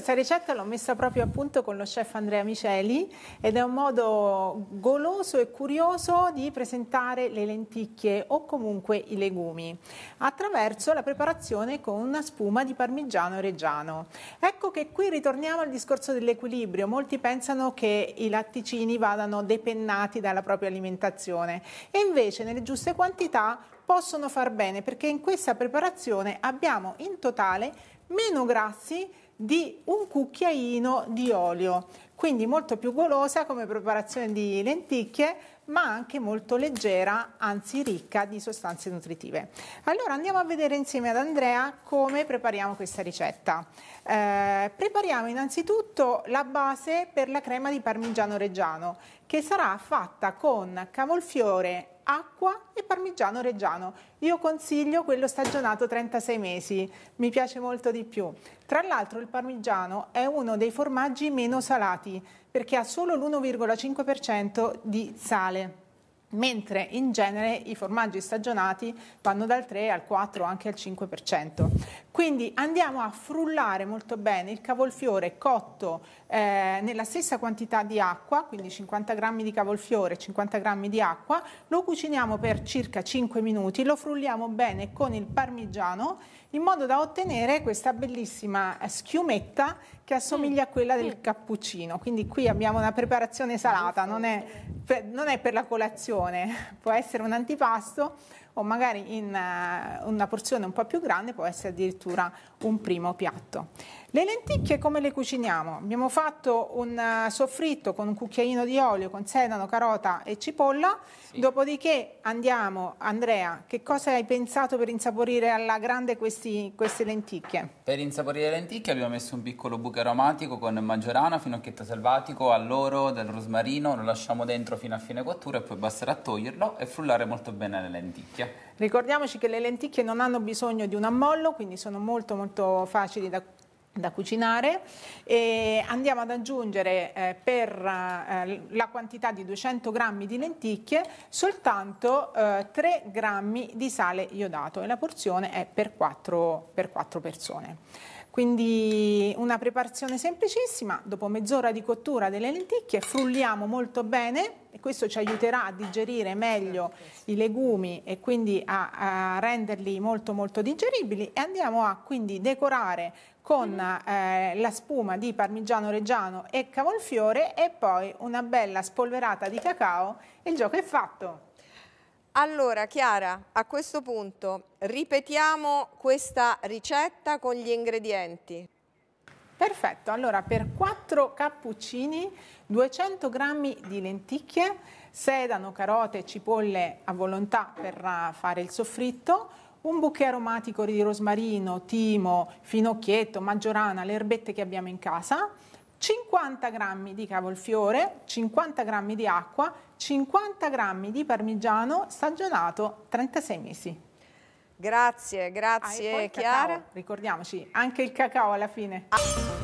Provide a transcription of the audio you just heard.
questa ricetta l'ho messa proprio appunto con lo chef Andrea Miceli ed è un modo goloso e curioso di presentare le lenticchie o comunque i legumi attraverso la preparazione con una spuma di parmigiano reggiano. Ecco che qui ritorniamo al discorso dell'equilibrio. Molti pensano che i latticini vadano depennati dalla propria alimentazione e invece nelle giuste quantità possono far bene perché in questa preparazione abbiamo in totale meno grassi di un cucchiaino di olio, quindi molto più golosa come preparazione di lenticchie, ma anche molto leggera, anzi ricca di sostanze nutritive. Allora andiamo a vedere insieme ad Andrea come prepariamo questa ricetta. Eh, prepariamo innanzitutto la base per la crema di parmigiano reggiano che sarà fatta con cavolfiore acqua e parmigiano reggiano. Io consiglio quello stagionato 36 mesi, mi piace molto di più. Tra l'altro il parmigiano è uno dei formaggi meno salati perché ha solo l'1,5% di sale mentre in genere i formaggi stagionati vanno dal 3 al 4 anche al 5%. Quindi andiamo a frullare molto bene il cavolfiore cotto eh, nella stessa quantità di acqua, quindi 50 g di cavolfiore, e 50 g di acqua, lo cuciniamo per circa 5 minuti, lo frulliamo bene con il parmigiano in modo da ottenere questa bellissima eh, schiumetta che assomiglia a quella del mm. cappuccino. Quindi qui abbiamo una preparazione salata, non è non è per la colazione, può essere un antipasto o magari in eh, una porzione un po' più grande può essere addirittura un primo piatto. Le lenticchie come le cuciniamo? Abbiamo fatto un eh, soffritto con un cucchiaino di olio con sedano, carota e cipolla, sì. dopodiché andiamo, Andrea, che cosa hai pensato per insaporire alla grande questi, queste lenticchie? Per insaporire le lenticchie abbiamo messo un piccolo buco aromatico con maggiorana, finocchietto selvatico, alloro, del rosmarino, lo lasciamo dentro fino a fine cottura e poi basterà toglierlo e frullare molto bene le lenticchie. Ricordiamoci che le lenticchie non hanno bisogno di un ammollo, quindi sono molto molto facili da da cucinare e andiamo ad aggiungere eh, per eh, la quantità di 200 grammi di lenticchie soltanto eh, 3 grammi di sale iodato e la porzione è per 4, per 4 persone. Quindi una preparazione semplicissima, dopo mezz'ora di cottura delle lenticchie frulliamo molto bene e questo ci aiuterà a digerire meglio i legumi e quindi a, a renderli molto molto digeribili e andiamo a quindi decorare con eh, la spuma di parmigiano reggiano e cavolfiore e poi una bella spolverata di cacao e il gioco è fatto. Allora Chiara, a questo punto ripetiamo questa ricetta con gli ingredienti. Perfetto, allora per 4 cappuccini 200 g di lenticchie, sedano, carote, cipolle a volontà per eh, fare il soffritto, un bouquet aromatico di rosmarino, timo, finocchietto, maggiorana, le erbette che abbiamo in casa, 50 g di cavolfiore, 50 g di acqua, 50 g di parmigiano stagionato 36 mesi. Grazie, ah, grazie ah, Chiara. Cacao, ricordiamoci, anche il cacao alla fine. Ah.